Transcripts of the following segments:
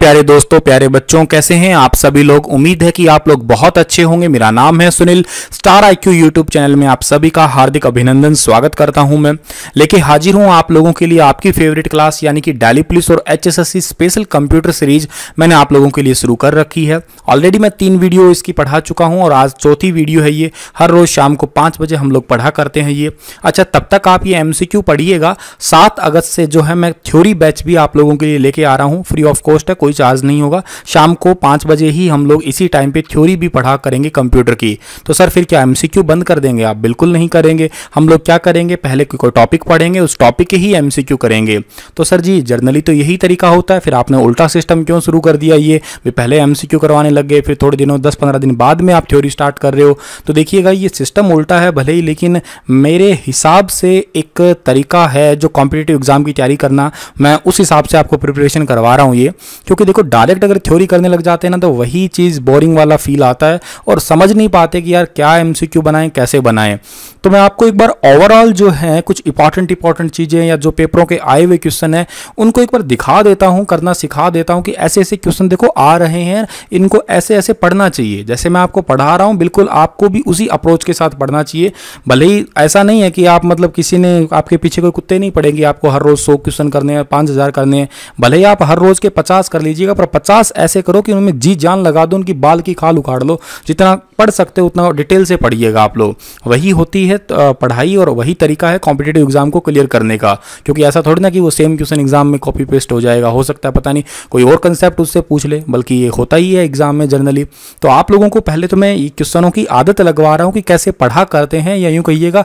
प्यारे दोस्तों प्यारे बच्चों कैसे हैं आप सभी लोग उम्मीद है कि आप लोग बहुत अच्छे होंगे मेरा नाम है Sunil star IQ Q YouTube channel में आप सभी का हार्दिक अभिनंदन स्वागत करता हूं मैं लेके हाजिर हूं आप लोगों के लिए आपकी फेवरेट क्लास यानी कि डेली पुलिस और एच स्पेशल कंप्यूटर सीरीज मैंने आप लोगों के लिए शुरू कर रखी है ऑलरेडी मैं तीन वीडियो इसकी पढ़ा चुका हूँ और आज चौथी वीडियो है ये हर रोज शाम को पाँच बजे हम लोग पढ़ा करते हैं ये अच्छा तब तक आप ये एम पढ़िएगा सात अगस्त से जो है मैं थ्योरी बैच भी आप लोगों के लिए लेके आ रहा हूँ फ्री ऑफ कॉस्ट है कोई कोई चार्ज नहीं होगा शाम को पाँच बजे ही हम लोग इसी टाइम पे थ्योरी भी पढ़ा करेंगे कंप्यूटर की तो सर फिर क्या एम बंद कर देंगे आप बिल्कुल नहीं करेंगे हम लोग क्या करेंगे पहले कोई टॉपिक पढ़ेंगे उस टॉपिक के ही एम करेंगे तो सर जी जर्नली तो यही तरीका होता है फिर आपने उल्टा सिस्टम क्यों शुरू कर दिया ये भी पहले एम करवाने लग गए फिर थोड़े दिनों दस पंद्रह दिन बाद में आप थ्योरी स्टार्ट कर रहे हो तो देखिएगा ये सिस्टम उल्टा है भले ही लेकिन मेरे हिसाब से एक तरीका है जो कॉम्पिटेटिव एग्ज़ाम की तैयारी करना मैं उस हिसाब से आपको प्रिपरेशन करवा रहा हूँ ये क्योंकि क्योंकि देखो डायरेक्ट अगर थ्योरी करने लग जाते हैं ना तो वही चीज़ बोरिंग वाला फील आता है और समझ नहीं पाते कि यार क्या एम बनाएं कैसे बनाएं तो मैं आपको एक बार ओवरऑल जो है कुछ इंपॉर्टेंट इंपॉर्टेंट चीज़ें या जो पेपरों के आए हुए क्वेश्चन हैं उनको एक बार दिखा देता हूँ करना सिखा देता हूँ कि ऐसे ऐसे क्वेश्चन देखो आ रहे हैं इनको ऐसे ऐसे पढ़ना चाहिए जैसे मैं आपको पढ़ा रहा हूँ बिल्कुल आपको भी उसी अप्रोच के साथ पढ़ना चाहिए भले ही ऐसा नहीं है कि आप मतलब किसी ने आपके पीछे कोई कुत्ते नहीं पड़ेंगे आपको हर रोज़ सौ क्वेश्चन करने हैं पाँच हज़ार करने हैं भले ही आप हर रोज़ के पचास कर दीजिएगा पर पचास ऐसे करो कि उनमें जी जान लगा दो उनकी बाल की खाल उखाड़ लो जितना पढ़ सकते हो उतना डिटेल से पढ़िएगा आप लोग वही होती है तो, पढ़ाई और वही तरीका है कॉम्पिटेटिव एग्जाम को क्लियर करने का क्योंकि ऐसा थोड़ी ना कि वो सेम क्वेश्चन एग्जाम में कॉपी पेस्ट हो जाएगा हो सकता है पता नहीं कोई और कंसेप्ट उससे पूछ ले बल्कि ये होता ही है एग्जाम में जनरली तो आप लोगों को पहले तो मैं क्वेश्चनों की आदत लगवा रहा हूँ कि कैसे पढ़ा करते हैं या यूँ कहिएगा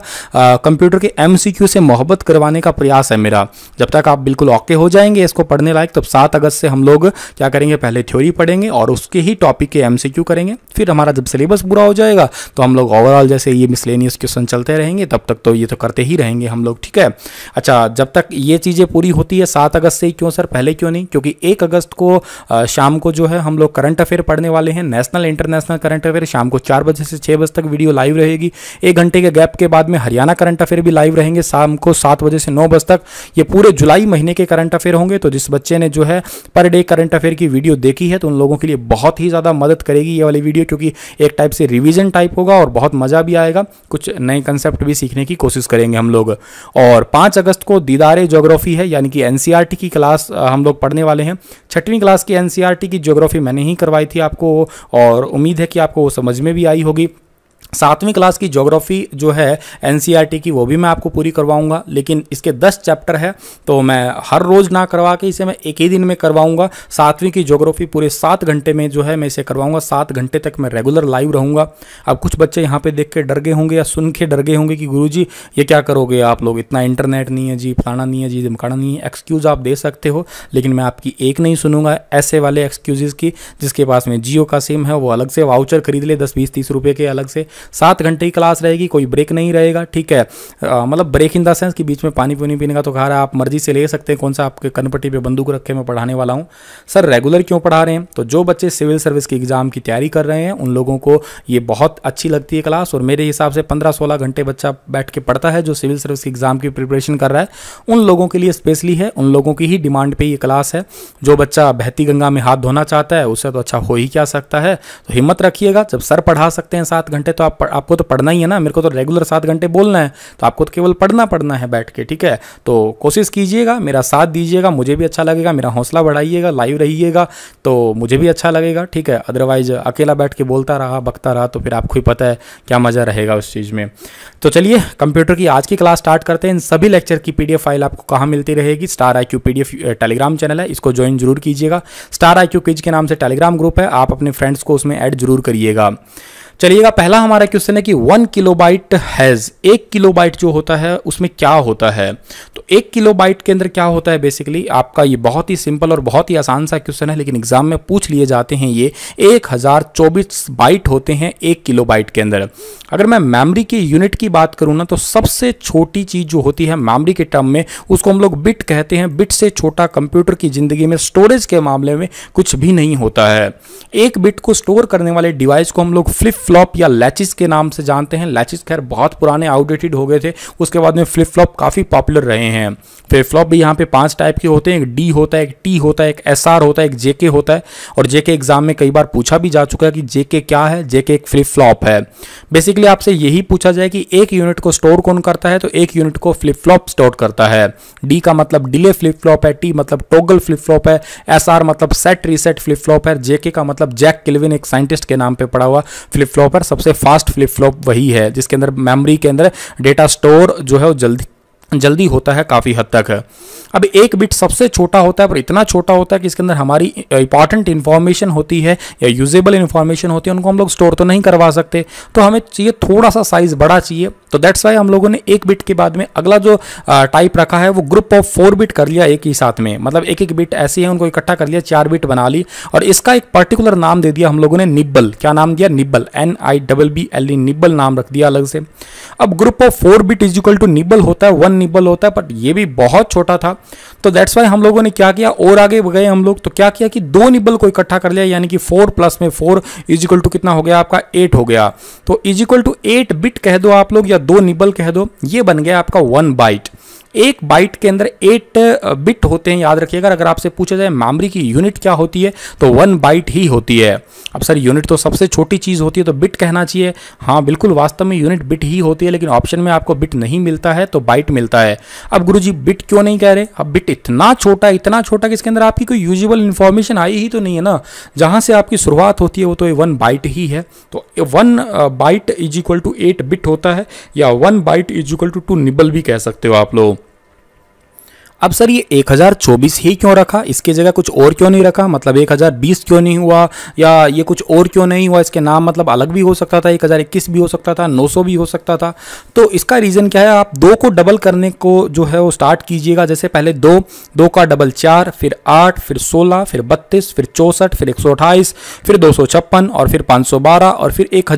कंप्यूटर के एम से मोहब्बत करवाने का प्रयास है मेरा जब तक आप बिल्कुल ओके हो जाएंगे इसको पढ़ने लायक तो सात अगस्त से हम लोग क्या करेंगे पहले थ्योरी पढ़ेंगे और उसके ही टॉपिक के एम करेंगे फिर हमारा जब सिलेबस पूरा हो जाएगा तो हम लोग ओवरऑल जैसे ये मिसलेनियस क्वेश्चन चलते रहेंगे तब तक तो ये तो करते ही रहेंगे हम लोग ठीक है अच्छा जब तक ये चीज़ें पूरी होती है सात अगस्त से क्यों सर पहले क्यों नहीं क्योंकि एक अगस्त को शाम को जो है हम लोग करंट अफेयर पढ़ने वाले हैं नेशनल इंटरनेशनल करंट अफेयर शाम को चार बजे से छः बजे तक वीडियो लाइव रहेगी एक घंटे के गैप के बाद में हरियाणा करंट अफेयर भी लाइव रहेंगे शाम को सात बजे से नौ बजे तक ये पूरे जुलाई महीने के करंट अफेयर होंगे तो जिस बच्चे ने जो है per day current current affair की वीडियो देखी है तो उन लोगों के लिए बहुत ही ज़्यादा मदद करेगी ये वाली वीडियो क्योंकि एक टाइप से रिविज़न टाइप होगा और बहुत मज़ा भी आएगा कुछ नए कंसेप्ट भी सीखने की कोशिश करेंगे हम लोग और पाँच अगस्त को दीदारे जोग्राफी है यानी कि एन e की क्लास हम लोग पढ़ने वाले हैं छठवीं क्लास की एन e की जोग्राफी मैंने ही करवाई थी आपको और उम्मीद है कि आपको वो समझ में भी आई होगी सातवीं क्लास की ज्योग्राफी जो है एन e की वो भी मैं आपको पूरी करवाऊंगा लेकिन इसके दस चैप्टर है तो मैं हर रोज़ ना करवा के इसे मैं एक ही दिन में करवाऊंगा सातवीं की ज्योग्राफी पूरे सात घंटे में जो है मैं इसे करवाऊंगा सात घंटे तक मैं रेगुलर लाइव रहूंगा अब कुछ बच्चे यहाँ पे देख के डर गए होंगे या सुन के डर गए होंगे कि गुरु जी ये क्या करोगे आप लोग इतना इंटरनेट नहीं है जी फलाना नहीं है जी धमकाना नहीं है एक्सक्यूज़ आप दे सकते हो लेकिन मैं आपकी एक नहीं सुनूंगा ऐसे वाले एक्सक्यूज़ की जिसके पास में जियो का सिम है वो अलग से वाउचर खरीद ले दस बीस तीस रुपये के अलग से सात घंटे की क्लास रहेगी कोई ब्रेक नहीं रहेगा ठीक है मतलब ब्रेक इन द सेंस कि बीच में पानी पुनी पीने का तो खा रहा है आप मर्जी से ले सकते हैं कौन सा आपके कनपट्टी पर बंदूक रखे मैं पढ़ाने वाला हूँ सर रेगुलर क्यों पढ़ा रहे हैं तो जो बच्चे सिविल सर्विस की एग्ज़ाम की तैयारी कर रहे हैं उन लोगों को ये बहुत अच्छी लगती है क्लास और मेरे हिसाब से पंद्रह सोलह घंटे बच्चा बैठ के पढ़ता है जो सिविल सर्विस के एग्ज़ाम की प्रिपरेशन कर रहा है उन लोगों के लिए स्पेशली है उन लोगों की ही डिमांड पर ये क्लास है जो बच्चा बहती गंगा में हाथ धोना चाहता है उसे तो अच्छा हो ही क्या सकता है तो हिम्मत रखिएगा जब सर पढ़ा सकते हैं सात घंटे तो आप आपको तो पढ़ना ही है ना मेरे को तो रेगुलर सात घंटे बोलना है तो आपको तो केवल पढ़ना पढ़ना है बैठ के ठीक है तो कोशिश कीजिएगा मेरा साथ दीजिएगा मुझे भी अच्छा लगेगा मेरा हौसला बढ़ाइएगा लाइव रहिएगा तो मुझे भी अच्छा लगेगा ठीक है अदरवाइज अकेला बैठ के बोलता रहा बकता रहा तो फिर आपको ही पता है क्या मज़ा रहेगा उस चीज़ में तो चलिए कंप्यूटर की आज की क्लास स्टार्ट करते हैं इन सभी लेक्चर की पीडीएफ फाइल आपको कहाँ मिलती रहेगी star I Q telegram channel है इसको ज्वाइन जरूर कीजिएगा स्टार आई क्यू के नाम से टेलीग्राम ग्रुप है आप अपने फ्रेंड्स को उसमें ऐड जरूर करिएगा चलिएगा पहला हमारा क्वेश्चन है कि वन किलोबाइट हैज़ एक किलोबाइट जो होता है उसमें क्या होता है तो एक किलोबाइट के अंदर क्या होता है बेसिकली आपका ये बहुत ही सिंपल और बहुत ही आसान सा क्वेश्चन है लेकिन एग्जाम में पूछ लिए जाते हैं ये एक हज़ार चौबीस बाइट होते हैं एक किलोबाइट के अंदर अगर मैं मेमोरी के यूनिट की बात करूँ ना तो सबसे छोटी चीज़ जो होती है मैमरी के टर्म में उसको हम लोग बिट कहते हैं बिट से छोटा कंप्यूटर की ज़िंदगी में स्टोरेज के मामले में कुछ भी नहीं होता है एक बिट को स्टोर करने वाले डिवाइस को हम लोग फ्लिप फ्लॉप या लैचिस के नाम से जानते हैं लैचिस खैर बहुत पुराने आउटडेटेड हो गए थे उसके बाद में फ्लिप फ्लॉप काफ़ी पॉपुलर रहे हैं फ्लिप फ्लॉप भी यहाँ पे पांच टाइप के होते हैं एक डी होता है एक टी होता है एक एस आर होता है एक जेके होता है और जेके एग्जाम में कई बार पूछा भी जा चुका है कि जेके क्या है जेके एक फ्लिप फ्लॉप है बेसिकली आपसे यही पूछा जाए कि एक यूनिट को स्टोर कौन करता है तो एक यूनिट को फ्लिप फ्लॉप स्टोर करता है डी का मतलब डिले फ्लिप फ्लॉप है टी मतलब टोगल फ्लिप फ्लॉप है एस आर मतलब सेट रीसेट फ्लिप फ्लॉप है जेके का मतलब जैक किलविन एक साइंटिस्ट के नाम पर पड़ा हुआ फ्लिप फ्लॉप है सबसे फास्ट फ्लिप फ्लॉप वही है जिसके अंदर मेमोरी के अंदर डेटा स्टोर जो है वो जल्दी जल्दी होता है काफ़ी हद तक अब एक बिट सबसे छोटा होता है पर इतना छोटा होता है कि इसके अंदर हमारी इंपॉर्टेंट इन्फॉर्मेशन होती है या यूजेबल इन्फॉर्मेशन होती है उनको हम लोग स्टोर तो नहीं करवा सकते तो हमें चाहिए थोड़ा सा साइज़ बड़ा चाहिए तो दैट्स वाई हम लोगों ने एक बिट के बाद में अगला जो टाइप रखा है वो ग्रुप ऑफ फोर बिट कर लिया एक ही साथ में मतलब एक एक बिट ऐसी है उनको इकट्ठा कर लिया चार बिट बना ली और इसका एक पर्टिकुलर नाम दे दिया हम लोगों ने निब्बल क्या नाम दिया nibble N I double B L E nibble नाम रख दिया अलग से अब group of four bit is equal to nibble होता है वन निबल होता है बट ये भी बहुत छोटा था तो दैट्स वाई हम लोगों ने क्या किया और आगे गए हम लोग तो क्या किया कि दो निबल को इकट्ठा कर लिया यानी कि फोर प्लस में फोर इज इक्वल टू कितना हो गया आपका एट हो गया तो is equal to eight bit कह दो आप लोग या दो निबल कह दो ये बन गया आपका वन बाइट एक बाइट के अंदर एट बिट होते हैं याद रखिएगा अगर आपसे पूछा जाए मेमोरी की यूनिट क्या होती है तो वन बाइट ही होती है अब सर यूनिट तो सबसे छोटी चीज़ होती है तो बिट कहना चाहिए हाँ बिल्कुल वास्तव में यूनिट बिट ही होती है लेकिन ऑप्शन में आपको बिट नहीं मिलता है तो बाइट मिलता है अब गुरु जी बिट क्यों नहीं कह रहे अब बिट इतना छोटा इतना छोटा कि इसके अंदर आपकी कोई यूजल इन्फॉर्मेशन आई ही तो नहीं है ना जहाँ से आपकी शुरुआत होती है वो तो वन बाइट ही है तो one byte is equal to eight bit होता है या one byte is equal to two nibble भी कह सकते हो आप लोग अब सर ये 1024 ही क्यों रखा इसके जगह कुछ और क्यों नहीं रखा मतलब 1020 क्यों नहीं हुआ या ये कुछ और क्यों नहीं हुआ इसके नाम मतलब अलग भी हो सकता था 1021 भी हो सकता था 900 भी हो सकता था तो इसका रीज़न क्या है आप दो को डबल करने को जो है वो स्टार्ट कीजिएगा जैसे पहले दो दो का डबल चार फिर आठ फिर सोलह फिर बत्तीस फिर चौंसठ फिर एक फिर दो और फिर पाँच और फिर एक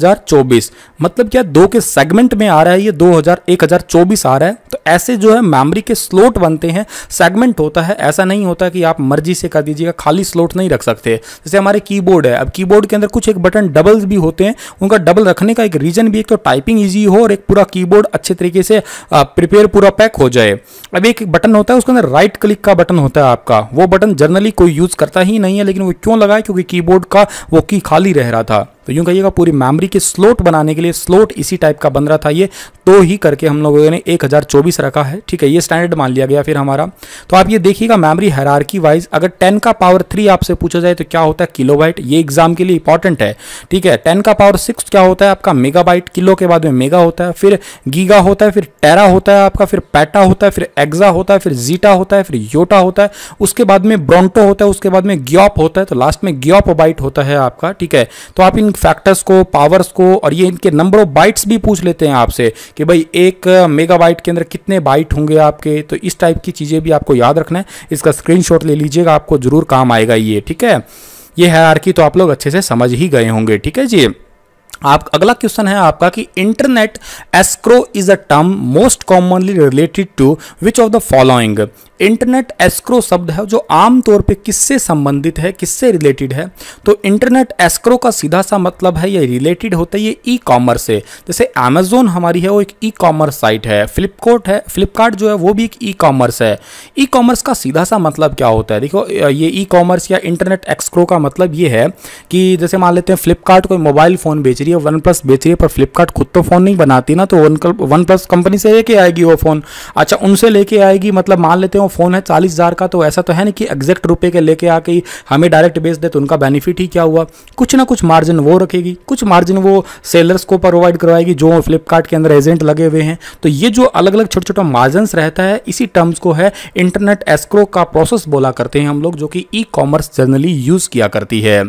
मतलब क्या दो के सेगमेंट में आ रहा है ये दो हज़ार आ रहा है तो ऐसे जो है मेमरी के स्लोट बनते हैं सेगमेंट होता है ऐसा नहीं होता कि आप मर्जी से कर दीजिएगा खाली स्लोट नहीं रख सकते जैसे हमारे कीबोर्ड है अब कीबोर्ड के अंदर कुछ एक बटन डबल्स भी होते हैं उनका डबल रखने का एक रीज़न भी एक तो टाइपिंग ईजी हो और एक पूरा कीबोर्ड अच्छे तरीके से प्रिपेयर पूरा पैक हो जाए अब एक बटन होता है उसके अंदर राइट क्लिक का बटन होता है आपका वो बटन जनरली कोई यूज़ करता ही नहीं है लेकिन वो क्यों लगा क्योंकि कीबोर्ड का वो की खाली रह रहा था तो यूं कहिएगा पूरी मेमोरी के स्लोट बनाने के लिए स्लोट इसी टाइप का बन रहा था ये तो ही करके हम लोगों ने एक रखा है ठीक है ये स्टैंडर्ड मान लिया गया फिर हमारा तो आप ये देखिएगा मैमरी हरारकी वाइज अगर टेन का पावर थ्री आपसे पूछा जाए तो क्या होता है किलो ये एग्जाम के लिए इंपॉर्टेंट है ठीक है टेन का पावर सिक्स क्या होता है आपका मेगा किलो के बाद में मेगा होता है फिर गीगा होता है फिर टेरा होता है आपका फिर पैटा होता है फिर एग्जा होता है फिर जीटा होता है फिर योटा होता है उसके बाद में ब्रोंटो होता है उसके बाद में ग्योप होता है तो लास्ट में ग्योप बाइट होता है आपका ठीक है तो आप इन फैक्टर्स को पावर्स को और ये इनके नंबर ऑफ बाइट्स भी पूछ लेते हैं आपसे कि भाई एक मेगाबाइट uh, के अंदर कितने बाइट होंगे आपके तो इस टाइप की चीज़ें भी आपको याद रखना है इसका स्क्रीनशॉट ले लीजिएगा आपको ज़रूर काम आएगा ये ठीक है ये आर तो आप लोग अच्छे से समझ ही गए होंगे ठीक है जी आप अगला क्वेश्चन है आपका कि internet escrow is a term most commonly related to which of the following internet escrow शब्द है जो आमतौर पे किससे संबंधित है किससे रिलेटेड है तो इंटरनेट एस्क्रो का सीधा सा मतलब है ये रिलेटेड होता है ये ई कॉमर्स से जैसे अमेजोन हमारी है वो एक ई कॉमर्स साइट है फ्लिपकोट है फ्लिपकार्ट जो है वो भी एक ई कॉमर्स है ई कॉमर्स का सीधा सा मतलब क्या होता है देखो ये ई कॉमर्स या इंटरनेट एक्सक्रो का मतलब ये है कि जैसे मान लेते हैं फ्लिपकार्ट कोई मोबाइल फ़ोन बेच रही है वन प्लस बेच रही है पर फ्लिपकार्ट खुद तो फ़ोन नहीं बनाती ना तो वन वन प्लस कंपनी से लेके आएगी वो फ़ोन अच्छा उनसे लेके आएगी मतलब मान लेते हैं हूँ फ़ोन है चालीस हज़ार का तो ऐसा तो है ना कि एग्जैक्ट रुपए के लेके आके हमें डायरेक्ट बेच दे तो उनका बेनिफिट ही क्या हुआ कुछ ना कुछ मार्जिन वो रखेगी कुछ मार्जिन वो सेलर्स को प्रोवाइड करवाएगी जो फ्लिपकार्ट के अंदर एजेंट लगे हुए हैं तो ये जो अलग अलग छोटे छोटा मार्जिन रहता है इसी टर्म्स को है इंटरनेट एस्क्रो का प्रोसेस बोला करते हैं हम लोग जो कि ई कॉमर्स जनरली यूज़ किया करती है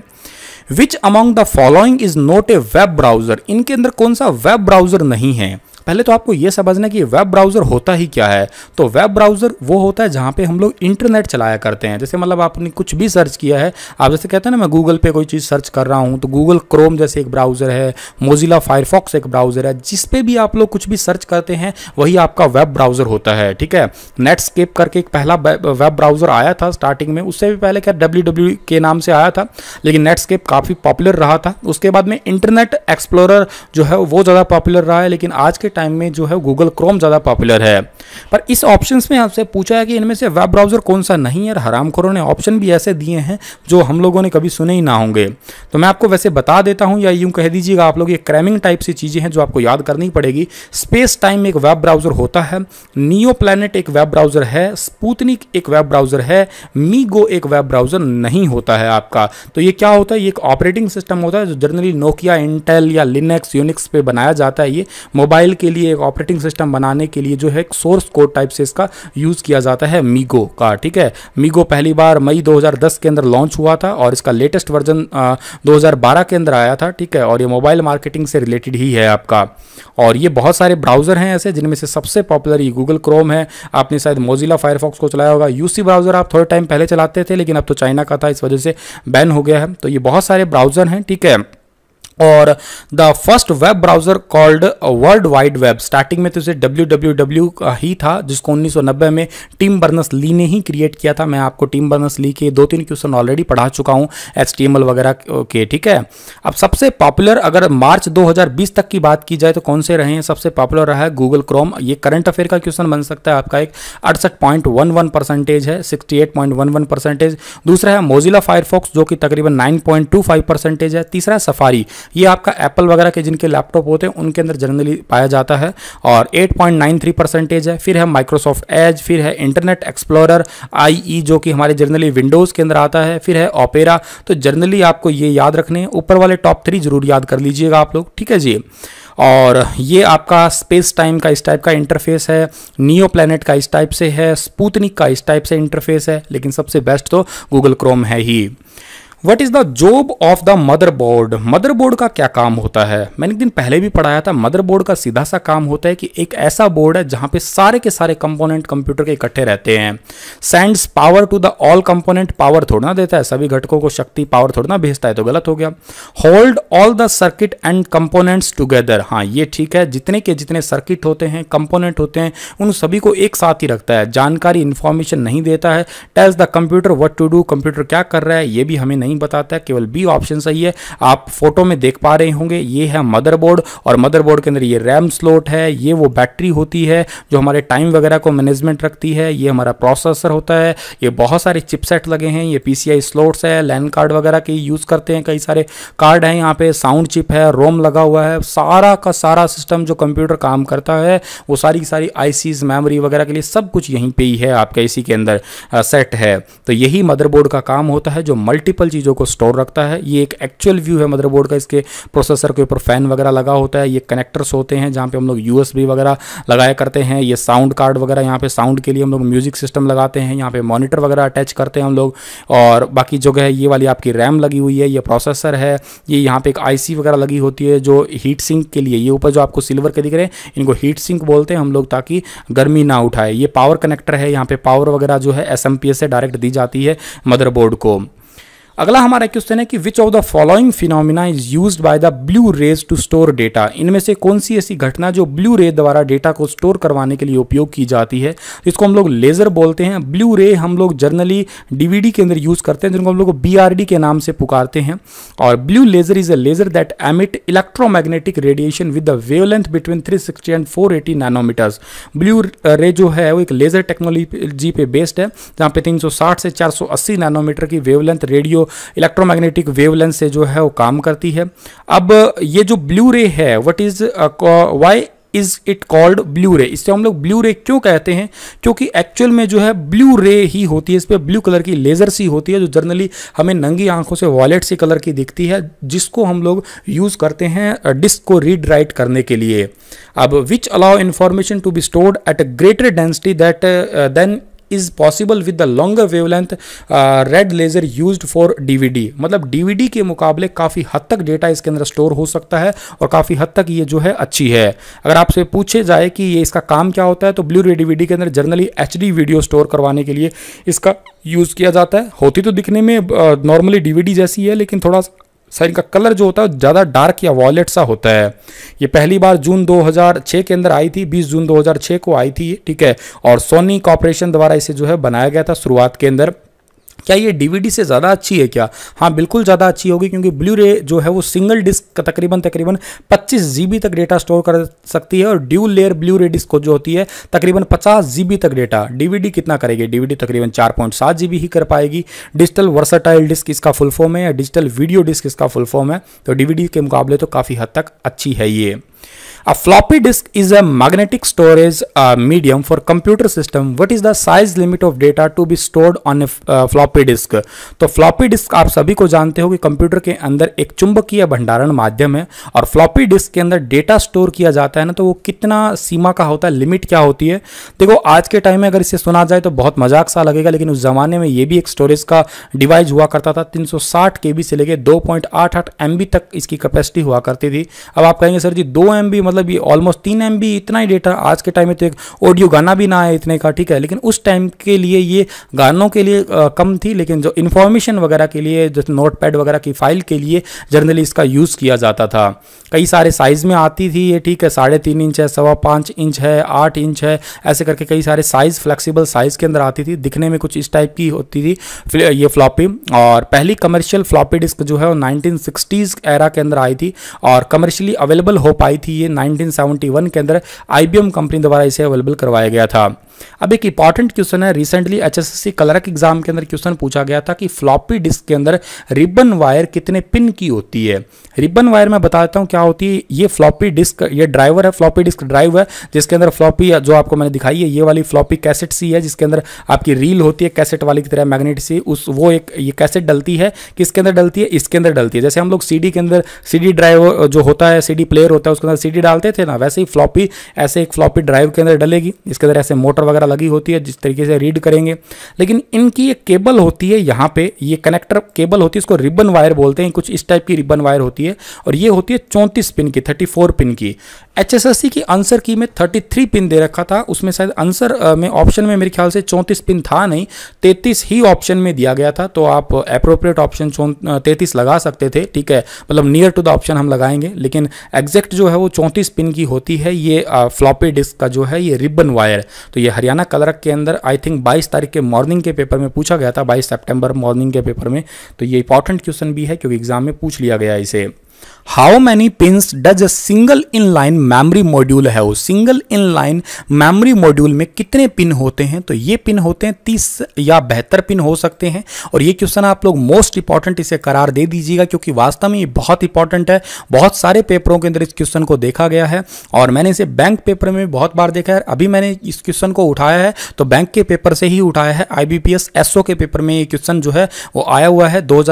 which among the following is not a web browser इनके अंदर कौन सा वेब ब्राउजर नहीं है पहले तो आपको यह समझना कि वेब ब्राउज़र होता ही क्या है तो वेब ब्राउज़र वो होता है जहां पे हम लोग इंटरनेट चलाया करते हैं जैसे मतलब आपने कुछ भी सर्च किया है आप जैसे कहते हैं ना मैं गूगल पे कोई चीज़ सर्च कर रहा हूं तो गूगल क्रोम जैसे एक ब्राउज़र है मोजिला फायरफॉक्स एक ब्राउज़र है जिस पे भी आप लोग कुछ भी सर्च करते हैं वही आपका वेब ब्राउज़र होता है ठीक है नेटस्केप करके एक पहला वेब ब्राउज़र आया था स्टार्टिंग में उससे भी पहले क्या डब्ल्यू e के नाम से आया था लेकिन नेटस्केप काफ़ी पॉपुलर रहा था उसके बाद में इंटरनेट एक्सप्लोरर जो है वो ज़्यादा पॉपुलर रहा है लेकिन आज के टाइम में जो है गूगल क्रोम ज़्यादा पॉपुलर है पर इस ऑप्शन में आपसे पूछा है कि इनमें से वेब ब्राउज़र कौन सा नहीं है और हराम करो ने ऑप्शन भी ऐसे दिए हैं जो हम लोगों ने कभी सुने ही ना होंगे तो मैं आपको वैसे बता देता हूँ या यूँ कह दीजिएगा आप लोग ये क्रैमिंग टाइप सी चीज़ें हैं जो आपको याद करनी पड़ेगी स्पेस टाइम एक वेब ब्राउज़र होता है neo planet web web browser है स्पूतनिक एक वेब ब्राउज़र है मी एक वेब ब्राउज़र नहीं होता है आपका तो ये क्या होता है ये एक ऑपरेटिंग सिस्टम होता है जो जनरली नोकिया इंटेल या लिनक्स यूनिक्स पे बनाया जाता है ये मोबाइल के लिए एक ऑपरेटिंग सिस्टम बनाने के लिए जो है एक सोर्स कोड टाइप से इसका यूज़ किया जाता है मीगो का ठीक है मीगो पहली बार मई 2010 के अंदर लॉन्च हुआ था और इसका लेटेस्ट वर्जन आ, 2012 के अंदर आया था ठीक है और ये मोबाइल मार्केटिंग से रिलेटेड ही है आपका और ये बहुत सारे ब्राउज़र हैं ऐसे जिनमें से सबसे पॉपुलर ये गूगल क्रोम है आपने शायद मोजिला फायरफॉक्स को चलाया होगा यूसी ब्राउज़र आप थोड़े टाइम पहले चलाते थे लेकिन अब तो चाइना का था इस वजह से बैन हो गया है तो ये बहुत सारे ब्राउज़र हैं ठीक है और the first web browser called world wide web starting में तो इसे डब्ल्यू ही था जिसको 1990 में टीम बर्नस ली ने ही क्रिएट किया था मैं आपको टीम बर्नस ली के दो तीन क्वेश्चन ऑलरेडी पढ़ा चुका हूँ एच वगैरह के ठीक है अब सबसे पॉपुलर अगर मार्च 2020 तक की बात की जाए तो कौन से रहे हैं सबसे पॉपुलर रहा है गूगल क्रोम ये करंट अफेयर का क्वेश्चन बन सकता है आपका एक अड़सठ परसेंटेज है वन परसेंटेज दूसरा है मोजिला फायरफॉक्स जो कि तकरीबन 9.25 परसेंटेज है तीसरा है सफारी ये आपका एप्पल वगैरह के जिनके लैपटॉप होते हैं उनके अंदर जनरली पाया जाता है और 8.93 परसेंटेज है फिर है माइक्रोसॉफ्ट एज फिर है इंटरनेट एक्सप्लोरर आई जो कि हमारे जनरली विंडोज़ के अंदर आता है फिर है ओपेरा तो जनरली आपको ये याद रखने ऊपर वाले टॉप थ्री जरूर याद कर लीजिएगा आप लोग ठीक है जी और ये आपका स्पेस टाइम का इस टाइप का इंटरफेस है नियो प्लानट का इस टाइप से है स्पूतनिक का इस टाइप से इंटरफेस है लेकिन सबसे बेस्ट तो गूगल क्रोम है ही what is the job of the motherboard motherboard का क्या काम होता है मैंने एक दिन पहले भी पढ़ाया था मदर बोर्ड का सीधा सा काम होता है कि एक ऐसा बोर्ड है जहां पे सारे के सारे कंपोनेंट कंप्यूटर के इकट्ठे रहते हैं sends power to the all component power थोड़ा ना देता है सभी घटकों को शक्ति पावर थोड़ा ना भेजता है तो गलत हो गया hold all the circuit and components together हाँ ये ठीक है जितने के जितने सर्किट होते हैं कंपोनेंट होते हैं उन सभी को एक साथ ही रखता है जानकारी इंफॉर्मेशन नहीं देता है test the computer what to do computer क्या कर रहा है ये भी हमें नहीं नहीं बताता है केवल बी ऑप्शन सही है आप फोटो में देख पा रहे होंगे ये है मदरबोर्ड और मदरबोर्ड के अंदर ये रैम स्लोट है ये वो बैटरी होती है जो हमारे टाइम वगैरह को मैनेजमेंट रखती है ये हमारा प्रोसेसर होता है ये बहुत सारे चिपसेट लगे हैं ये पी स्लोट्स है लैन कार्ड वगैरह के यूज़ करते हैं कई सारे कार्ड हैं यहाँ पे साउंड चिप है रोम लगा हुआ है सारा का सारा सिस्टम जो कंप्यूटर काम करता है वो सारी की सारी आईसीज मेमोरी वगैरह के लिए सब कुछ यहीं पे ही है आपका इसी के अंदर सेट है तो यही मदरबोर्ड का काम होता है जो मल्टीपल चीज़ों को स्टोर रखता है ये एक एक्चुअल व्यू है मदरबोर्ड का इसके प्रोसेसर के ऊपर फैन वगैरह लगा होता है ये कनेक्टर्स होते हैं जहाँ पे हम लोग यूएसबी वगैरह लगाया करते हैं ये साउंड कार्ड वगैरह यहाँ पे साउंड के लिए हम लोग म्यूजिक सिस्टम लगाते हैं यहाँ पे मॉनिटर वगैरह अटैच करते हैं हम लोग और बाकी जगह है ये वाली आपकी रैम लगी हुई है ये प्रोसेसर है ये यहाँ पे एक आईसी वगैरह लगी होती है जो हीट सिंक के लिए ये ऊपर जो आपको सिल्वर के दिख रहे हैं इनको हीट सिंक बोलते हैं हम लोग ताकि गर्मी ना उठाए ये पावर कनेक्टर है यहाँ पे पावर वगैरह जो है एस से डायरेक्ट दी जाती है मदरबोर्ड को अगला हमारा क्वेश्चन है कि which of the following phenomena is use by the blue rays to store data इनमें से कौन सी ऐसी घटना जो ब्लू रे द्वारा डेटा को स्टोर करवाने के लिए उपयोग की जाती है इसको हम लोग लेजर बोलते हैं ब्लू रे हम लोग जर्नली डीवीडी के अंदर यूज करते हैं जिनको हम लोग बी के नाम से पुकारते हैं और blue laser is a laser that emit electromagnetic radiation with the wavelength between three and four nanometers blue ray जो है वो एक लेजर टेक्नोलॉजी पे बेस्ड है जहाँ पे तीन से 480 नैनोमीटर की वेवलेंथ रेडियो इलेक्ट्रोमैग्नेटिक वेवलेंथ से जो है वो काम करती है अब ये जो ब्लू रे है what is why is it called blue ray इससे हम लोग ब्लू रे क्यों कहते हैं क्योंकि एक्चुअल में जो है ब्लू रे ही होती है इस पर ब्लू कलर की लेजर सी होती है जो जर्नली हमें नंगी आंखों से वॉलेट सी कलर की दिखती है जिसको हम लोग यूज़ करते हैं डिस्क uh, को रीड राइट करने के लिए अब which allow information to be stored at a greater density that than is possible with the longer wavelength red laser use for DVD मतलब डीवीडी के मुकाबले काफ़ी हद तक डेटा इसके अंदर स्टोर हो सकता है और काफ़ी हद तक ये जो है अच्छी है अगर आपसे पूछे जाए कि ये इसका काम क्या होता है तो ब्लू रे डीवीडी के अंदर जर्नली एच वीडियो स्टोर करवाने के लिए इसका यूज़ किया जाता है होती तो दिखने में नॉर्मली uh, डीवीडी जैसी है लेकिन थोड़ा सर इनका कलर जो होता है ज़्यादा डार्क या वॉलेट सा होता है ये पहली बार जून 2006 के अंदर आई थी 20 जून 2006 को आई थी ठीक है और सोनी कॉपरेशन द्वारा इसे जो है बनाया गया था शुरुआत के अंदर क्या ये डीवीडी से ज़्यादा अच्छी है क्या हाँ बिल्कुल ज़्यादा अच्छी होगी क्योंकि ब्लू रे जो है वो सिंगल डिस्क तकरीबन तकरीबन पच्चीस जी तक डेटा स्टोर कर सकती है और dual layer blue ray disc जो होती है तकरीबन पचास जी तक डेटा डीवीडी कितना करेगी डीवीडी तकरीबन चार पॉइंट सात जीबी ही कर पाएगी डिजिटल वर्साटाइल डिस्क इसका फुल फॉर्म है या डिजिटल वीडियो डिस्क इसका फुल फॉर्म है तो डीवीडी के मुकाबले तो काफ़ी हद तक अच्छी है ये A floppy disk is a magnetic storage uh, medium for computer system. What is the size limit of data to be stored on a uh, floppy disk? तो floppy disk आप सभी को जानते हो कि कंप्यूटर के अंदर एक चुंबकीय भंडारण माध्यम है और floppy disk के अंदर डेटा स्टोर किया जाता है ना तो वो कितना सीमा का होता है लिमिट क्या होती है देखो आज के टाइम में अगर इसे सुना जाए तो बहुत मजाक सा लगेगा लेकिन उस ज़माने में ये भी एक स्टोरेज का डिवाइस हुआ करता था 360 बी से लेके 2.88 बी तक इसकी कैपेसिटी हुआ करती थी अब आप कहेंगे सर जी एम बी मतलब मतलब ये ऑलमोस्ट तीन एम इतना ही डेटा आज के टाइम में तो एक ऑडियो गाना भी ना है इतने का ठीक है लेकिन उस टाइम के लिए ये गानों के लिए आ, कम थी लेकिन जो इन्फॉर्मेशन वगैरह के लिए जैसे नोट पैड वगैरह की फाइल के लिए जनरली इसका यूज़ किया जाता था कई सारे साइज़ में आती थी ये ठीक है साढ़े तीन इंच है सवा पाँच इंच है आठ इंच है ऐसे करके कई सारे साइज़ फ्लेक्सिबल साइज़ के अंदर आती थी दिखने में कुछ इस टाइप की होती थी ये फ्लॉपी और पहली कमर्शियल फ्लॉपी डिस्क जो है वो नाइनटीन एरा के अंदर आई थी और कमर्शियली अवेलेबल हो पाई थी ये 1971 के अंदर आईबीएम कंपनी द्वारा इसे अवेलेबल करवाया गया था अब एक इंपॉर्टेंट क्वेश्चन है recently H HSSC clerk exam के अंदर क्वेश्चन पूछा गया था कि फ्लॉपी डिस्क के अंदर रिबन वायर कितने पिन की होती है रिबन वायर मैं बता देता हूँ क्या होती है ये फ्लॉपी डिस्क ये ड्राइवर है फ्लॉपी डिस्क ड्राइव है जिसके अंदर फ्लॉपी जो आपको मैंने दिखाई है ये वाली फ्लॉपी कैसेट सी है जिसके अंदर आपकी रील होती है कैसेट वाली की तरह मैग्नेट सी उस वो एक ये कैसेट डलती है किसके अंदर डलती है इसके अंदर डलती है जैसे हम लोग सीडी के अंदर सीडी ड्राइव जो होता है सीडी प्लेयर होता है उसके अंदर सीडी डालते थे ना वैसे ही फ्लॉपी ऐसे एक फ्लॉपी ड्राइव के अंदर डलेगी इसके अंदर ऐसे मोटर वगैरह लगी होती है जिस तरीके से रीड करेंगे लेकिन इनकी एक केबल होती है यहाँ पे ये कनेक्टर केबल होती है इसको रिबन वायर बोलते हैं कुछ इस टाइप की रिबन वायर होती है और ये होती है चौंतीस पिन की थर्टी पिन की एच की आंसर की में 33 पिन दे रखा था उसमें शायद आंसर में ऑप्शन में मेरे ख्याल से 34 पिन था नहीं 33 ही ऑप्शन में दिया गया था तो आप अप्रोप्रिएट ऑप्शन तैंतीस लगा सकते थे ठीक है मतलब नियर टू द ऑप्शन हम लगाएंगे लेकिन एग्जैक्ट जो है वो चौंतीस पिन की होती है ये फ्लॉपी डिस्क का जो है ये रिबन वायर तो ये हरियाणा कलरक के अंदर आई थिंक बाईस तारीख के मॉर्निंग के पेपर में पूछा गया था बाईस सेप्टेम्बर मॉर्निंग के पेपर में तो ये इंपॉर्टेंट क्वेश्चन भी है क्योंकि एग्जाम में पूछ लिया गया इसे how many pins does a single in line memory module है वो single in line memory module में कितने पिन होते हैं तो ये पिन होते हैं तीस या बेहतर पिन हो सकते हैं और ये क्वेश्चन आप लोग मोस्ट इंपॉर्टेंट इसे करार दे दीजिएगा क्योंकि वास्तव में ये बहुत इंपॉर्टेंट है बहुत सारे पेपरों के अंदर इस क्वेश्चन को देखा गया है और मैंने इसे बैंक पेपर में बहुत बार देखा है अभी मैंने इस क्वेश्चन को उठाया है तो बैंक के पेपर से ही उठाया है आई बी के पेपर में ये क्वेश्चन जो है वो आया हुआ है दो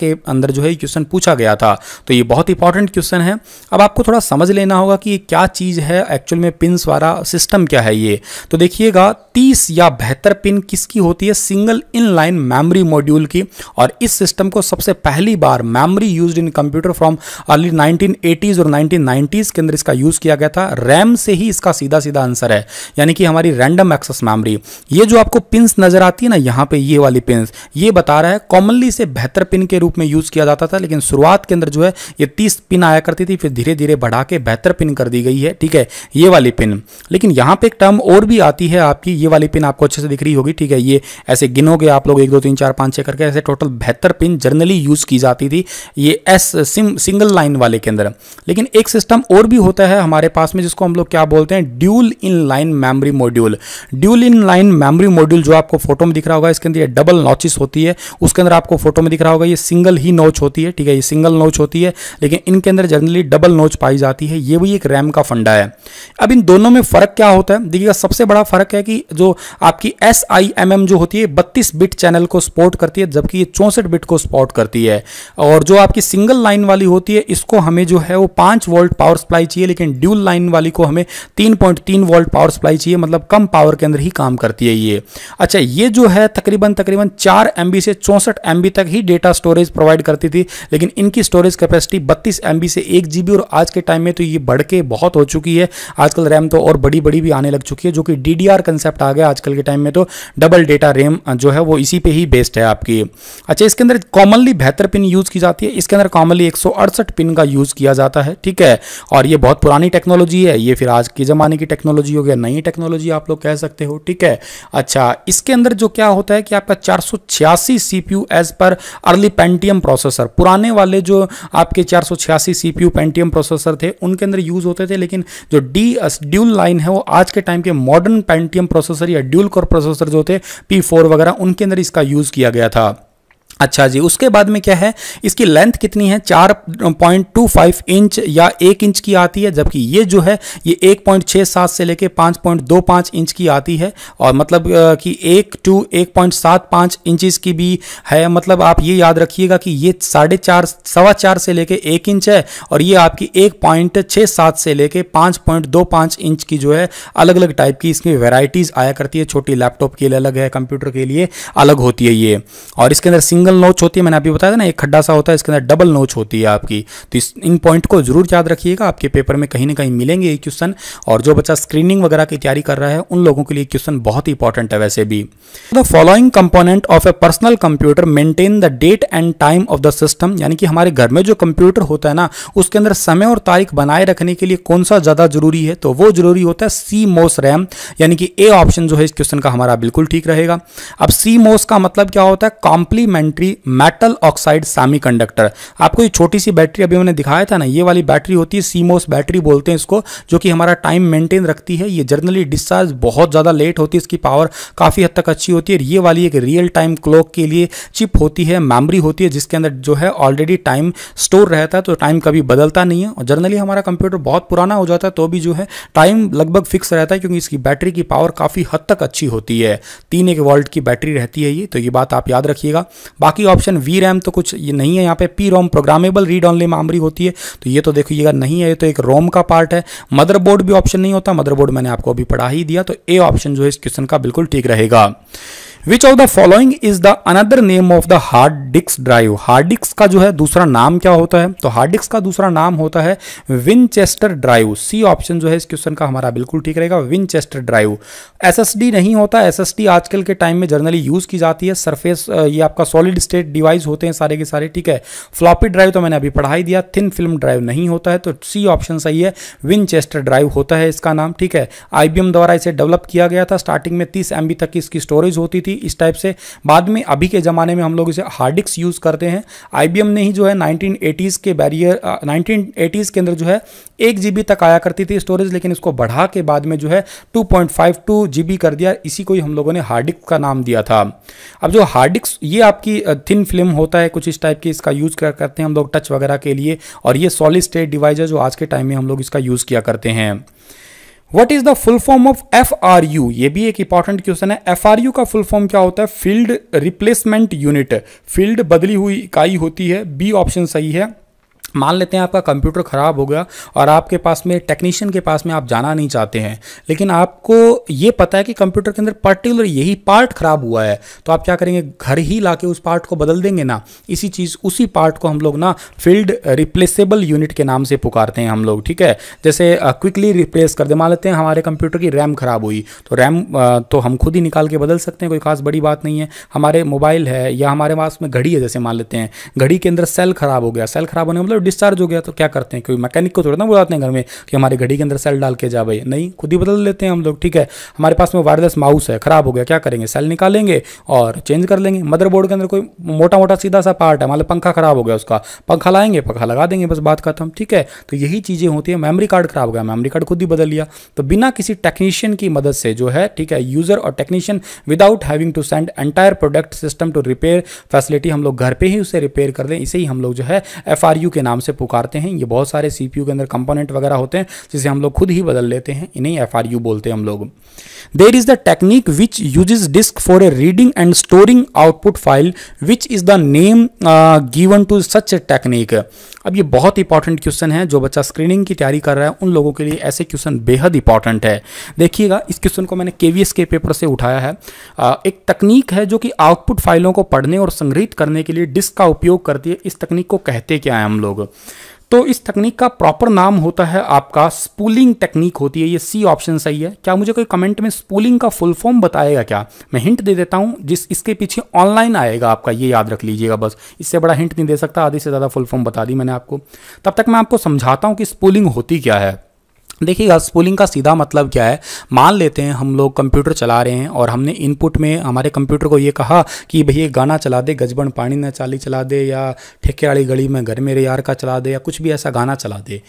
के अंदर जो है ये क्वेश्चन पूछा गया था तो ये बहुत इंपॉर्टेंट क्वेश्चन है अब आपको थोड़ा समझ लेना होगा कि क्या चीज़ है एक्चुअल में पिन वाला सिस्टम क्या है ये तो देखिएगा तीस या बेहतर पिन किसकी होती है single in line memory module की और इस सिस्टम को सबसे पहली बार memory use in computer from early 1980s और 1990s के अंदर इसका यूज किया गया था रैम से ही इसका सीधा सीधा आंसर है यानी कि हमारी रैंडम एक्सेस मेमोरी ये जो आपको पिन नजर आती है ना यहां पर ये वाली पिन ये बता रहा है कॉमनली से बेहतर पिन के रूप में यूज किया जाता था लेकिन शुरुआत के अंदर जो है ये तीस पिन आया करती थी फिर धीरे धीरे बढ़ा के बेहतर पिन कर दी गई है ठीक है ये वाली पिन लेकिन यहाँ पे एक टर्म और भी आती है आपकी ये वाली पिन आपको अच्छे से दिख रही होगी ठीक है ये ऐसे गिनोगे आप लोग एक दो तीन चार पाँच छः करके ऐसे टोटल बेहतर पिन जनरली यूज़ की जाती थी ये एस सिम सिंगल लाइन वाले के अंदर लेकिन एक सिस्टम और भी होता है हमारे पास में जिसको हम लोग क्या बोलते हैं dual in line memory module dual in line memory module जो आपको फोटो में दिख रहा होगा इसके अंदर डबल नॉचिस होती है उसके अंदर आपको फोटो में दिख रहा होगा ये सिंगल ही नोच होती है ठीक है ये सिंगल नोच होती है लेकिन इनके अंदर जनरली डबल नोच पाई जाती है ये भी एक रैम का फंडा है अब इन दोनों में फ़र्क क्या होता है देखिएगा सबसे बड़ा फ़र्क है कि जो आपकी एस आई एम एम जो होती है बत्तीस बिट चैनल को सपोर्ट करती है जबकि ये चौंसठ बिट को सपोर्ट करती है और जो आपकी सिंगल लाइन वाली होती है इसको हमें जो है वो पांच वोल्ट पावर सप्लाई चाहिए लेकिन ड्यूल लाइन वाली को हमें तीन पॉइंट तीन वोल्ट पावर सप्लाई चाहिए मतलब कम पावर के अंदर ही काम करती है ये अच्छा ये जो है तकरीबन तकरीबन चार एम से चौंसठ एम तक ही डेटा स्टोरेज प्रोवाइड करती थी लेकिन इनकी स्टोरेज कैपेसिटी सकती बत्तीस एम से एक जी और आज के टाइम में तो ये बढ़ के बहुत हो चुकी है आजकल रैम तो और बड़ी बड़ी भी आने लग चुकी है जो कि डी डी कंसेप्ट आ गया आजकल के टाइम में तो डबल डेटा रैम जो है वो इसी पे ही बेस्ड है आपकी अच्छा इसके अंदर कॉमनली बेहतर पिन यूज़ की जाती है इसके अंदर कॉमनली एक पिन का यूज़ किया जाता है ठीक है और ये बहुत पुरानी टेक्नोलॉजी है ये फिर आज के ज़माने की टेक्नोलॉजी हो गया नई टेक्नोलॉजी आप लोग कह सकते हो ठीक है अच्छा इसके अंदर जो क्या होता है कि आपका चार सौ as per early Pentium processor पुराने वाले जो आप आपके चार सौ छियासी सी पी पेंटियम प्रोसेसर थे उनके अंदर यूज़ होते थे लेकिन जो डी ड्यूल लाइन है वो आज के टाइम के मॉडर्न पेंटियम प्रोसेसर या ड्यूल कोर प्रोसेसर जो थे पी फोर वगैरह उनके अंदर इसका यूज़ किया गया था अच्छा जी उसके बाद में क्या है इसकी लेंथ कितनी है चार पॉइंट टू फाइव इंच या एक इंच की आती है जबकि ये जो है ये एक पॉइंट छः सात से लेके पाँच पॉइंट दो पाँच इंच की आती है और मतलब कि एक टू एक पॉइंट सात पाँच इंचज़ की भी है मतलब आप ये याद रखिएगा कि ये साढ़े चार सवा चार से लेके एक इंच है और ये आपकी एक पॉइंट छः सात से लेके पाँच पॉइंट दो पाँच इंच की जो है अलग अलग टाइप की इसकी वेराइटीज़ आया करती है छोटी लैपटॉप के लिए अलग है कंप्यूटर के लिए अलग होती है ये और इसके अंदर सिंगल नोच होती है मैंने अभी बताया ना एक खड्डा सा होता है इसके अंदर डबल नोच होती है आपकी तो इस इन पॉइंट को जरूर याद रखिएगा आपके पेपर में कहीं ना कहीं मिलेंगे ये क्वेश्चन और जो बच्चा स्क्रीनिंग वगैरह की तैयारी कर रहा है उन लोगों के लिए क्वेश्चन बहुत इंपॉर्टेंट है वैसे भी the following component of a personal computer maintain the date and time of the system यानी कि हमारे घर में जो कंप्यूटर होता है ना उसके अंदर समय और तारीख बनाए रखने के लिए कौन सा ज़्यादा जरूरी है तो वो जरूरी होता है सी मोस रैम यानी कि ए ऑप्शन जो है इस क्वेश्चन का हमारा बिल्कुल ठीक रहेगा अब सी मोस का मतलब क्या होता है complementary metal oxide semiconductor आपको ये छोटी सी बैटरी अभी मैंने दिखाया था ना ये वाली बैटरी होती है सीमोस बैटरी बोलते हैं इसको जो कि हमारा टाइम मेंटेन रखती है ये जर्नली डिस्चार्ज बहुत ज़्यादा लेट होती है इसकी पावर काफ़ी हद तक अच्छी होती है ये वाली एक रियल टाइम क्लॉक के लिए चिप होती है मेमरी होती है जिसके अंदर जो है ऑलरेडी टाइम स्टोर रहता है तो टाइम कभी बदलता नहीं है और जर्नली हमारा कंप्यूटर बहुत पुराना हो जाता है तो भी जो है टाइम लगभग फिक्स रहता है क्योंकि इसकी बैटरी की पावर काफ़ी हद तक अच्छी होती है तीन एक वॉल्ट की बैटरी रहती है ये तो ये बात आप याद रखिएगा बाकी ऑप्शन वी रैम तो कुछ ये नहीं है यहाँ पे P ROM programmable read only memory होती है तो ये तो देखिएगा नहीं है ये तो एक रोम का पार्ट है मदरबोर्ड भी ऑप्शन नहीं होता मदरबोर्ड मैंने आपको अभी पढ़ा ही दिया तो ए ऑप्शन जो है इस क्वेश्चन का बिल्कुल ठीक रहेगा which of the following is the another name of the hard disk drive hard disk का जो है दूसरा नाम क्या होता है तो हार्ड डिस्क का दूसरा नाम होता है विनचेस्टर ड्राइव सी ऑप्शन जो है इस क्वेश्चन का हमारा बिल्कुल ठीक रहेगा विनचेस्टर ड्राइव एसएसडी नहीं होता एसएसडी आजकल के टाइम में जनरली यूज की जाती है सरफेस ये आपका सॉलिड स्टेट डिवाइस होते हैं सारे के सारे ठीक है फ्लॉपी ड्राइव तो मैंने अभी पढ़ाई दिया थिन फिल्म ड्राइव नहीं होता है तो सी ऑप्शन सही है विनचेस्टर ड्राइव होता है इसका नाम ठीक है आईबीएम द्वारा इसे डेवलप किया गया था स्टार्टिंग में तीस एम तक इसकी स्टोरेज होती थी इस टाइप से बाद में अभी के ज़माने में हम लोग इसे हार्ड डिस्क यूज़ करते हैं आई ने ही जो है नाइनटीन के बैरियर नाइनटीन के अंदर जो है एक जी तक आया करती थी स्टोरेज लेकिन इसको बढ़ा के बाद में जो है टू पॉइंट कर दिया इसी को ही हम लोगों ने हार्ड डिस्क का नाम दिया था अब जो हार्ड डिस्क ये आपकी थिन फिल्म होता है कुछ इस टाइप की इसका यूज़ कर करते हैं हम लोग टच वगैरह के लिए और ये सॉलिड स्टेट डिवाइस जो आज के टाइम में हम लोग इसका यूज़ किया करते हैं what is the full form of F R U ये भी एक इंपॉर्टेंट क्वेश्चन है एफ आर यू का फुल फॉर्म क्या होता है फील्ड रिप्लेसमेंट यूनिट फील्ड बदली हुई इकाई होती है बी ऑप्शन सही है मान लेते हैं आपका कंप्यूटर ख़राब हो गया और आपके पास में टेक्नीशियन के पास में आप जाना नहीं चाहते हैं लेकिन आपको ये पता है कि कंप्यूटर के अंदर पर्टिकुलर यही पार्ट ख़राब हुआ है तो आप क्या करेंगे घर ही ला उस पार्ट को बदल देंगे ना इसी चीज़ उसी पार्ट को हम लोग ना फील्ड रिप्लेसेबल यूनिट के नाम से पुकारते हैं हम लोग ठीक है जैसे क्विकली रिप्लेस कर दे मान लेते हैं हमारे कंप्यूटर की रैम ख़राब हुई तो रैम तो हम खुद ही निकाल के बदल सकते हैं कोई खास बड़ी बात नहीं है हमारे मोबाइल है या हमारे पास में घड़ी है जैसे मान लेते हैं घड़ी के अंदर सेल ख़राब हो गया सेल ख़राब होने मतलब मतलब डिस्चार्ज हो गया तो क्या करते हैं कोई मैकेनिक को थोड़ा ना बुलाते हैं घर में कि हमारी घड़ी के अंदर सेल डाल के जा भाई नहीं खुद ही बदल लेते हैं हम लोग ठीक है हमारे पास में वायरलेस माउस है खराब हो गया क्या करेंगे सेल निकालेंगे और चेंज कर लेंगे मदरबोर्ड के अंदर कोई मोटा मोटा सीधा सा पार्ट है मतलब पंखा खराब हो गया उसका पंखा लाएंगे पंखा लगा देंगे बस बात खत्म ठीक है तो यही चीज़ें होती है मेमरी कार्ड खराब हो गया मेमरी कार्ड खुद ही बदल लिया तो बिना किसी टेक्नीशियन की मदद से जो है ठीक है यूज़र और technician without having to send entire product system to repair facility हम लोग घर पर ही उसे रिपेयर कर दें इसे ही हम लोग जो है एफ के नाम से पुकारते हैं ये बहुत सारे सी के अंदर कंपोनेंट वगैरह होते हैं जिसे हम लोग खुद ही बदल लेते हैं इन्हें एफ बोलते हैं हम लोग there is the technique which uses disk for a reading and storing output file which is the name given to such a technique अब ये बहुत इंपॉर्टेंट क्वेश्चन है जो बच्चा स्क्रीनिंग की तैयारी कर रहा है उन लोगों के लिए ऐसे क्वेश्चन बेहद इंपॉर्टेंट है देखिएगा इस क्वेश्चन को मैंने केवीएस के पेपर से उठाया है आ, एक तकनीक है जो कि आउटपुट फाइलों को पढ़ने और संग्रहित करने के लिए डिस्क का उपयोग करती है इस तकनीक को कहते क्या है हम लोग लोग तो इस तकनीक का प्रॉपर नाम होता है आपका स्पूलिंग टेक्निक होती है ये सी ऑप्शन सही है क्या मुझे कोई कमेंट में स्पूलिंग का फुल फॉर्म बताएगा क्या मैं हिंट दे देता हूं जिस इसके पीछे ऑनलाइन आएगा आपका ये याद रख लीजिएगा बस इससे बड़ा हिंट नहीं दे सकता आधे से ज़्यादा फुल फॉर्म बता दी मैंने आपको तब तक मैं आपको समझाता हूं कि स्पूलिंग होती क्या है देखिएगा स्पूलिंग का सीधा मतलब क्या है मान लेते हैं हम लोग कंप्यूटर चला रहे हैं और हमने इनपुट में हमारे कंप्यूटर को ये कहा कि भैया गाना चला दे गजबन पानी न चाली चला दे या ठेके वाली गली में घर मेरे यार का चला दे या कुछ भी ऐसा गाना चला दे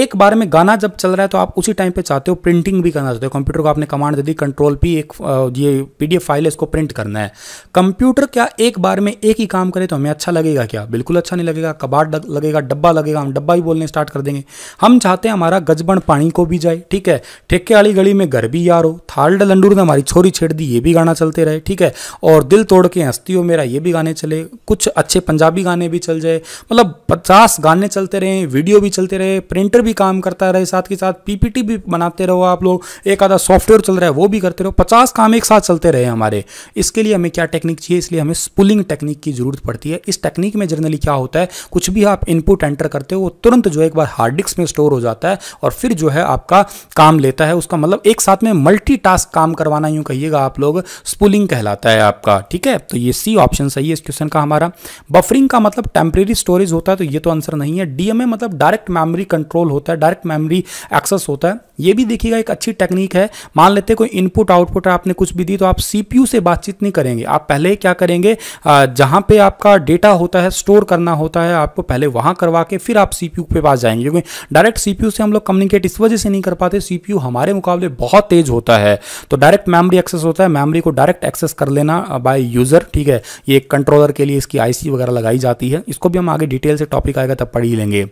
एक बार में गाना जब चल रहा है तो आप उसी टाइम पर चाहते हो प्रिंटिंग भी करना चाहते हो कंप्यूटर को आपने कमांड दे दी कंट्रोल पी एक ये पी फाइल है इसको प्रिंट करना है कंप्यूटर क्या एक बार में एक ही काम करे तो हमें अच्छा लगेगा क्या बिल्कुल अच्छा नहीं लगेगा कबाड़ लगेगा डब्बा लगेगा हम डब्बा ही बोलने स्टार्ट कर देंगे हम चाहते हैं हमारा गजबन पानी कहीं को भी जाए ठीक है ठेके वाली गली में घर भी यार हो थाल लंडूर ने हमारी छोरी छेड़ दी ये भी गाना चलते रहे ठीक है और दिल तोड़ के हंसती हो मेरा ये भी गाने चले कुछ अच्छे पंजाबी गाने भी चल जाए मतलब पचास गाने चलते रहे वीडियो भी चलते रहे प्रिंटर भी काम करता रहे साथ के साथ पीपीटी भी बनाते रहो आप लोग एक आधा सॉफ्टवेयर चल रहा है वो भी करते रहो पचास काम एक साथ चलते रहे हमारे इसके लिए हमें क्या टेक्निक चाहिए इसलिए हमें स्पुलिंग टेक्निक की जरूरत पड़ती है इस टेक्निक में जनरली क्या होता है कुछ भी आप इनपुट एंटर करते हो वो तुरंत जो एक बार हार्ड डिस्क में स्टोर हो जाता है और फिर जो है है आपका काम लेता है उसका मतलब एक साथ में मल्टी काम करवाना यूं कहिएगा आप लोग स्पूलिंग कहलाता है आपका ठीक है तो ये सी ऑप्शन सही है इस क्वेश्चन का हमारा बफरिंग का मतलब टेम्प्रेरी स्टोरेज होता है तो ये तो आंसर नहीं है डीएमए मतलब डायरेक्ट मेमोरी कंट्रोल होता है डायरेक्ट मेमोरी एक्सेस होता है ये भी देखिएगा एक अच्छी टेक्निक है मान लेते कोई इनपुट आउटपुट आपने कुछ भी दी तो आप सीपीयू से बातचीत नहीं करेंगे आप पहले क्या करेंगे जहाँ पे आपका डेटा होता है स्टोर करना होता है आपको पहले वहाँ करवा के फिर आप सीपीयू के पास जाएंगे क्योंकि डायरेक्ट सीपीयू से हम लोग कम्युनिकेट इस वजह से नहीं कर पाते सीपीयू हमारे मुकाबले बहुत तेज होता है तो डायरेक्ट मेमोरी एक्सेस होता है मेमोरी को डायरेक्ट एक्सेस कर लेना बाय यूज़र ठीक है ये एक कंट्रोलर के लिए इसकी आईसी वगैरह लगाई जाती है इसको भी हम आगे डिटेल से टॉपिक आएगा तब पढ़ ही लेंगे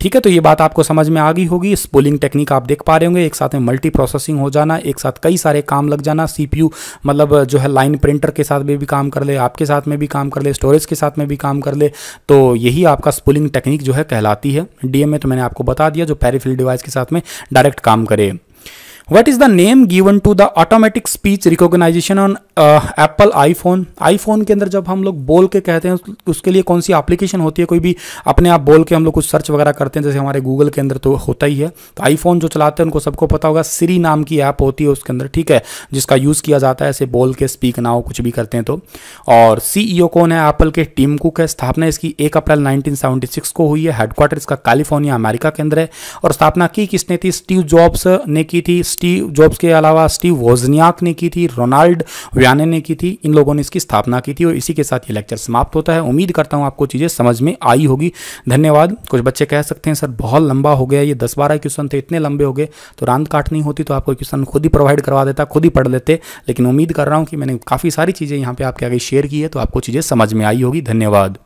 ठीक है तो ये बात आपको समझ में आ गई होगी स्पोलिंग टेक्निक आप देख पा रहे रहे होंगे एक साथ में मल्टी प्रोसेसिंग हो जाना एक साथ कई सारे काम लग जाना सीपीयू मतलब जो है लाइन प्रिंटर के साथ में भी काम कर ले आपके साथ में भी काम कर ले स्टोरेज के साथ में भी काम कर ले तो यही आपका स्पुलिंग टेक्निक जो है कहलाती है डीएमए तो मैंने आपको बता दिया जो पेरीफिल डिवाइस के साथ में डायरेक्ट काम करे What is the name given to the automatic speech recognition on Apple iPhone iPhone के अंदर जब हम लोग बोल के कहते हैं उसके लिए कौन सी एप्लीकेशन होती है कोई भी अपने आप बोल के हम लोग कुछ सर्च वगैरह करते हैं जैसे हमारे गूगल के अंदर तो होता ही है तो आईफोन जो चलाते हैं उनको सबको पता होगा सीरी नाम की ऐप होती है उसके अंदर ठीक है जिसका यूज़ किया जाता है ऐसे बोल के स्पीक नाव कुछ भी करते हैं तो और ओ e कौन है एप्पल के टीम कुक है स्थापना इसकी एक अप्रैल सिक्स को हुई है हेडक्वार्टर इसका कैलिफोर्निया अमेरिका के अंदर है और स्थापना की किसने थी स्टीव जॉब्स ने की थी स्टीव जॉब्स के अलावा स्टीव वोजनियाक ने की थी रोनाल्ड व्याने ने की थी इन लोगों ने इसकी स्थापना की थी और इसी के साथ ये लेक्चर समाप्त होता है उम्मीद करता हूँ आपको चीज़ें समझ में आई होगी धन्यवाद कुछ बच्चे कह सकते हैं सर बहुत लंबा हो गया ये दस बारह क्वेश्चन थे इतने लंबे हो गए तो काट काटनी होती तो आपको क्वेश्चन खुद ही प्रोवाइड करवा देता खुद ही पढ़ लेते लेकिन उम्मीद कर रहा हूँ कि मैंने काफ़ी सारी चीज़ें यहाँ पर आपके आगे शेयर की है तो आपको चीज़ें समझ में आई होगी धन्यवाद